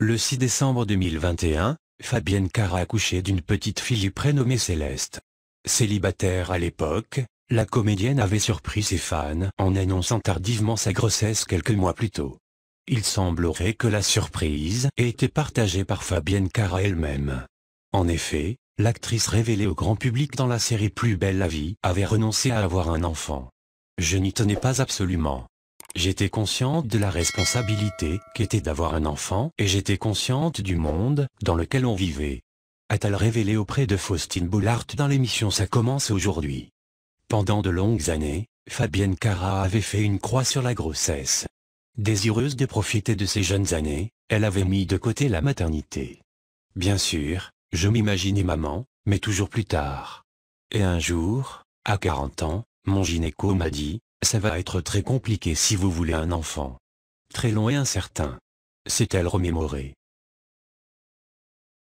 Le 6 décembre 2021, Fabienne Cara a accouché d'une petite fille prénommée Céleste. Célibataire à l'époque, la comédienne avait surpris ses fans en annonçant tardivement sa grossesse quelques mois plus tôt. Il semblerait que la surprise ait été partagée par Fabienne Cara elle-même. En effet, l'actrice révélée au grand public dans la série Plus belle la vie avait renoncé à avoir un enfant. Je n'y tenais pas absolument. J'étais consciente de la responsabilité qu'était d'avoir un enfant et j'étais consciente du monde dans lequel on vivait. A-t-elle révélé auprès de Faustine Boulart dans l'émission Ça commence aujourd'hui Pendant de longues années, Fabienne Cara avait fait une croix sur la grossesse. Désireuse de profiter de ses jeunes années, elle avait mis de côté la maternité. Bien sûr, je m'imaginais maman, mais toujours plus tard. Et un jour, à 40 ans, mon gynéco m'a dit, ça va être très compliqué si vous voulez un enfant. Très long et incertain. cest elle remémorée